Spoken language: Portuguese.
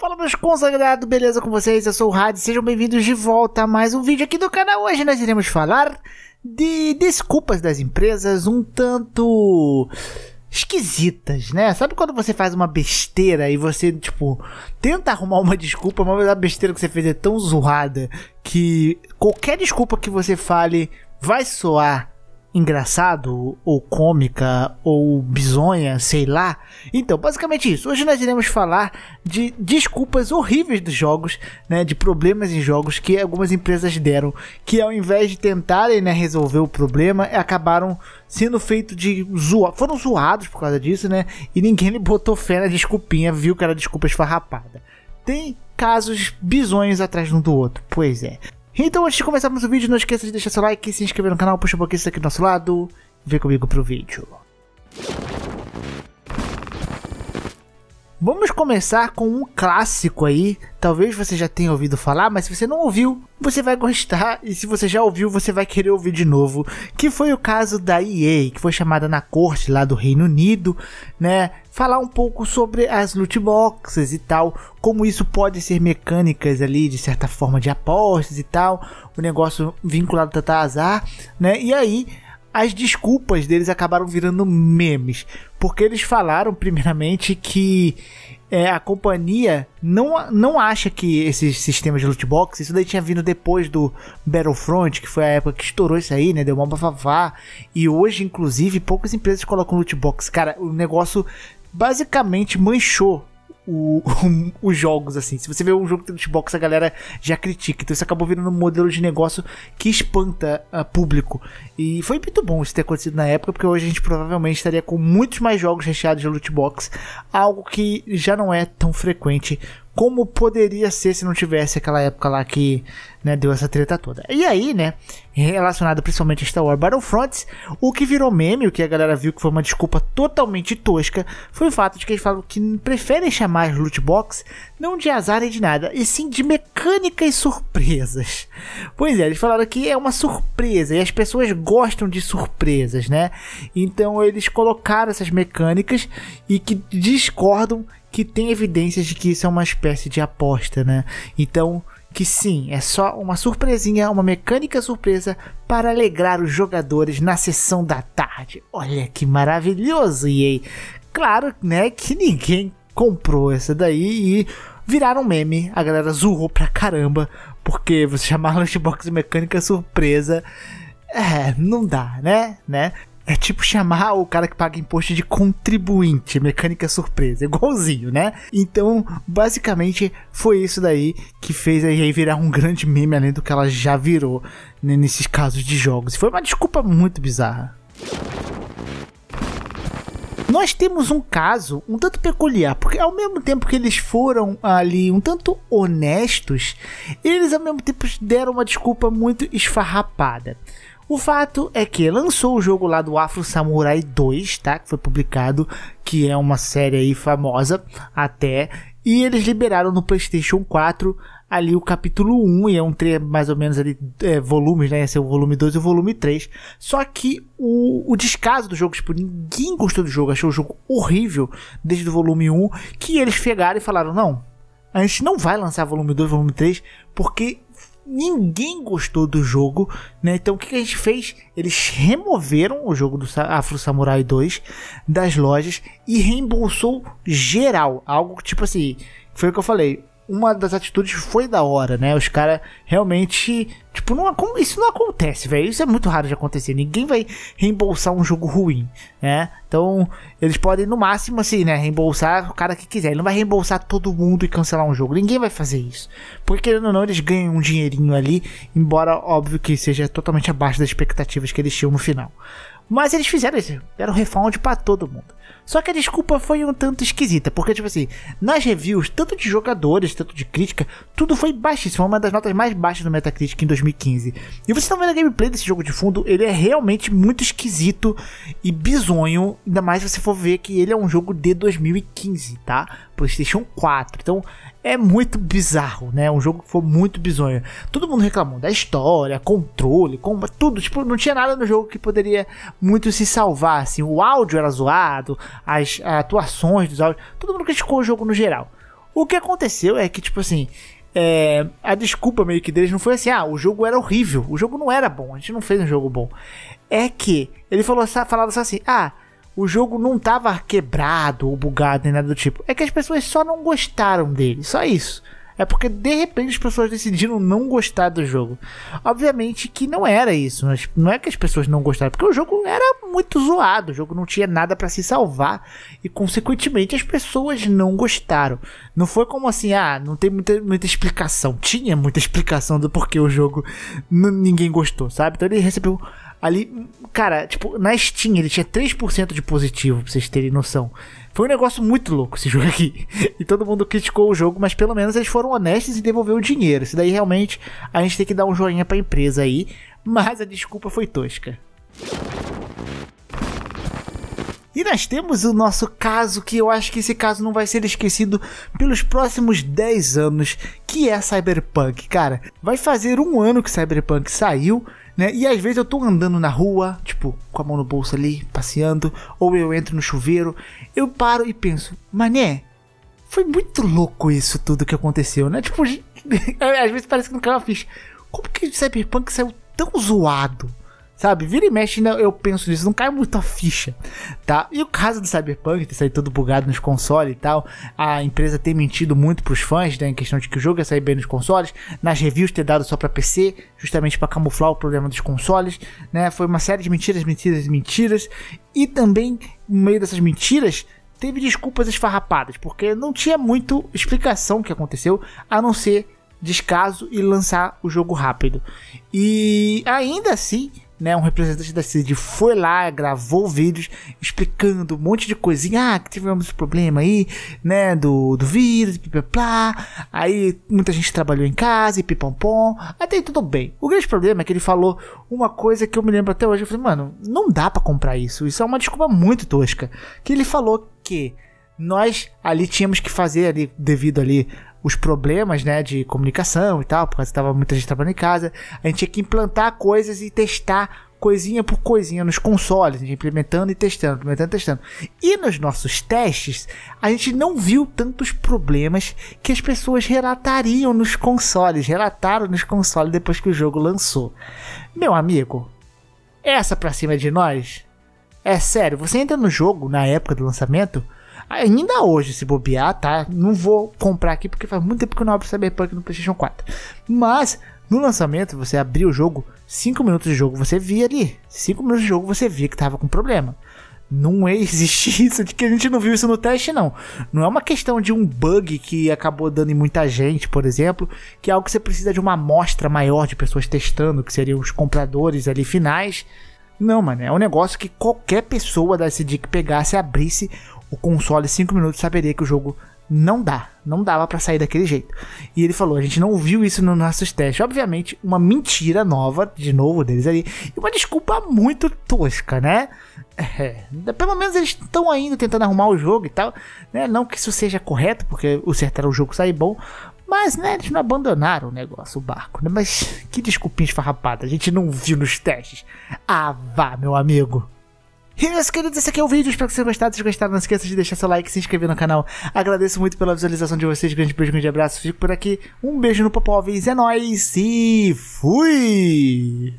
Fala meus consagrados, beleza com vocês? Eu sou o Rad, sejam bem-vindos de volta a mais um vídeo aqui do canal. Hoje nós iremos falar de desculpas das empresas um tanto esquisitas, né? Sabe quando você faz uma besteira e você, tipo, tenta arrumar uma desculpa, mas a besteira que você fez é tão zoada que qualquer desculpa que você fale vai soar engraçado ou cômica ou bizonha, sei lá. Então, basicamente isso. Hoje nós iremos falar de desculpas horríveis dos jogos, né, de problemas em jogos que algumas empresas deram, que ao invés de tentarem né, resolver o problema, acabaram sendo feito de zoar, foram zoados por causa disso, né? E ninguém lhe botou fé na desculpinha, viu que era desculpa esfarrapada. Tem casos bizonhos atrás um do outro. Pois é. Então, antes de começarmos o vídeo, não esqueça de deixar seu like, se inscrever no canal, puxa um pouquinho isso aqui do nosso lado. Vem comigo pro vídeo. Vamos começar com um clássico aí. Talvez você já tenha ouvido falar, mas se você não ouviu, você vai gostar. E se você já ouviu, você vai querer ouvir de novo. Que foi o caso da EA, que foi chamada na corte lá do Reino Unido, né? Falar um pouco sobre as loot boxes e tal. Como isso pode ser mecânicas ali, de certa forma, de apostas e tal. O negócio vinculado a azar, né? E aí as desculpas deles acabaram virando memes porque eles falaram primeiramente que é, a companhia não, não acha que esses sistemas de loot box, isso daí tinha vindo depois do Battlefront, que foi a época que estourou isso aí, né? Deu uma bafafá. E hoje, inclusive, poucas empresas colocam loot box. Cara, o negócio basicamente manchou o, os jogos, assim. Se você vê um jogo de box a galera já critica. Então isso acabou virando um modelo de negócio que espanta uh, público. E foi muito bom isso ter acontecido na época, porque hoje a gente provavelmente estaria com muitos mais jogos recheados de loot box. algo que já não é tão frequente como poderia ser se não tivesse aquela época lá que né, deu essa treta toda. E aí, né, relacionado principalmente a Star Wars Battlefronts, o que virou meme, o que a galera viu que foi uma desculpa totalmente tosca, foi o fato de que eles falam que preferem chamar as loot box não de azar e de nada, e sim de mecânicas surpresas. Pois é, eles falaram que é uma surpresa, e as pessoas gostam de surpresas, né? Então eles colocaram essas mecânicas e que discordam que tem evidências de que isso é uma espécie de aposta, né? Então, que sim, é só uma surpresinha, uma mecânica surpresa para alegrar os jogadores na sessão da tarde. Olha que maravilhoso, EA. Claro, né, que ninguém comprou essa daí e viraram meme. A galera zurrou pra caramba, porque você chamar Lunchbox mecânica surpresa é, não dá, né? né? É tipo chamar o cara que paga imposto de contribuinte, mecânica surpresa, igualzinho, né? Então, basicamente, foi isso daí que fez a EA virar um grande meme, além do que ela já virou né, nesses casos de jogos. Foi uma desculpa muito bizarra. Nós temos um caso um tanto peculiar, porque ao mesmo tempo que eles foram ali um tanto honestos, eles ao mesmo tempo deram uma desculpa muito esfarrapada. O fato é que lançou o jogo lá do Afro Samurai 2, tá? Que foi publicado, que é uma série aí famosa até. E eles liberaram no PlayStation 4 ali o capítulo 1, e é um três mais ou menos ali, é, volumes, né? Esse é o volume 2 e o volume 3. Só que o, o descaso do jogo, tipo, ninguém gostou do jogo, achou o jogo horrível desde o volume 1, que eles pegaram e falaram: não, a gente não vai lançar volume 2, volume 3, porque ninguém gostou do jogo, né? Então o que a gente fez? Eles removeram o jogo do Afro Samurai 2 das lojas e reembolsou geral, algo tipo assim, foi o que eu falei uma das atitudes foi da hora, né? Os caras realmente. Tipo, não, isso não acontece, velho. Isso é muito raro de acontecer. Ninguém vai reembolsar um jogo ruim, né? Então, eles podem, no máximo, assim, né? Reembolsar o cara que quiser. Ele não vai reembolsar todo mundo e cancelar um jogo. Ninguém vai fazer isso. Porque, querendo ou não, eles ganham um dinheirinho ali. Embora, óbvio, que seja totalmente abaixo das expectativas que eles tinham no final. Mas eles fizeram isso, deram refund para todo mundo. Só que a desculpa foi um tanto esquisita, porque, tipo assim, nas reviews, tanto de jogadores, tanto de crítica, tudo foi baixíssimo, uma das notas mais baixas do Metacritic em 2015. E vocês estão tá vendo a gameplay desse jogo de fundo, ele é realmente muito esquisito e bizonho, ainda mais se você for ver que ele é um jogo de 2015, tá? PlayStation 4. Então, é muito bizarro, né? Um jogo que foi muito bizonho. Todo mundo reclamou da história, controle, como tudo. Tipo, não tinha nada no jogo que poderia muito se salvar, assim. O áudio era zoado, as atuações dos áudios, todo mundo criticou o jogo no geral. O que aconteceu é que, tipo assim, é, a desculpa meio que deles não foi assim, ah, o jogo era horrível, o jogo não era bom, a gente não fez um jogo bom. É que ele falou falava só assim, ah, o jogo não tava quebrado ou bugado nem nada do tipo. É que as pessoas só não gostaram dele, só isso. É porque de repente as pessoas decidiram não gostar do jogo. Obviamente que não era isso, mas não é que as pessoas não gostaram, porque o jogo era muito zoado, o jogo não tinha nada para se salvar e consequentemente as pessoas não gostaram. Não foi como assim, ah, não tem muita, muita explicação. Tinha muita explicação do porquê o jogo ninguém gostou, sabe? Então ele recebeu Ali, cara, tipo, na Steam ele tinha 3% de positivo, pra vocês terem noção. Foi um negócio muito louco esse jogo aqui. E todo mundo criticou o jogo, mas pelo menos eles foram honestos e devolveram o dinheiro. Isso daí realmente a gente tem que dar um joinha pra empresa aí. Mas a desculpa foi tosca. E nós temos o nosso caso, que eu acho que esse caso não vai ser esquecido pelos próximos 10 anos, que é Cyberpunk, cara. Vai fazer um ano que Cyberpunk saiu, né? E às vezes eu tô andando na rua, tipo, com a mão no bolso ali, passeando, ou eu entro no chuveiro, eu paro e penso, mané, foi muito louco isso tudo que aconteceu, né? Tipo, às vezes parece que não caiu a ficha. Como que Cyberpunk saiu tão zoado? Sabe, vira e mexe, né, eu penso nisso, não cai muito a ficha, tá? E o caso do Cyberpunk, ter saído todo bugado nos consoles e tal, a empresa ter mentido muito pros fãs, né, em questão de que o jogo ia sair bem nos consoles, nas reviews ter dado só para PC, justamente para camuflar o problema dos consoles, né? Foi uma série de mentiras, mentiras, mentiras, e também, no meio dessas mentiras, teve desculpas esfarrapadas, porque não tinha muito explicação o que aconteceu, a não ser descaso e lançar o jogo rápido. E ainda assim, né, um representante da CID foi lá, gravou vídeos explicando um monte de coisinha. Ah, que tivemos esse problema aí, né, do, do vírus, blá, Aí muita gente trabalhou em casa e pipompom. Até aí tudo bem. O grande problema é que ele falou uma coisa que eu me lembro até hoje. Eu falei, mano, não dá para comprar isso. Isso é uma desculpa muito tosca. Que ele falou que nós ali tínhamos que fazer ali, devido ali os problemas, né, de comunicação e tal, porque estava muita gente trabalhando em casa, a gente tinha que implantar coisas e testar coisinha por coisinha nos consoles, implementando e testando, implementando e testando. E nos nossos testes, a gente não viu tantos problemas que as pessoas relatariam nos consoles, relataram nos consoles depois que o jogo lançou. Meu amigo, essa pra cima de nós? É sério, você entra no jogo na época do lançamento, Ainda hoje, se bobear, tá? Não vou comprar aqui porque faz muito tempo que eu não abro Cyberpunk no PlayStation 4. Mas, no lançamento, você abria o jogo, 5 minutos de jogo você via ali. 5 minutos de jogo você via que tava com problema. Não é, existe isso, de que a gente não viu isso no teste, não. Não é uma questão de um bug que acabou dando em muita gente, por exemplo, que é algo que você precisa de uma amostra maior de pessoas testando, que seriam os compradores ali finais. Não, mano, é um negócio que qualquer pessoa da CD que pegasse, abrisse, o console, 5 minutos, saberia que o jogo não dá, não dava para sair daquele jeito. E ele falou: a gente não viu isso nos nossos testes. Obviamente, uma mentira nova, de novo, deles ali, e uma desculpa muito tosca, né? É, é pelo menos eles estão ainda tentando arrumar o jogo e tal, né? Não que isso seja correto, porque o certo era o jogo sair bom, mas, né, eles não abandonaram o negócio, o barco, né? Mas que desculpinha esfarrapada, a gente não viu nos testes. Ah, vá, meu amigo. E meus queridos, esse aqui é o vídeo, espero que vocês tenham gostado. Se gostaram, não esqueça de deixar seu like, se inscrever no canal. Agradeço muito pela visualização de vocês, grande beijo, grande abraço. Fico por aqui, um beijo no Popovs, é nóis e fui!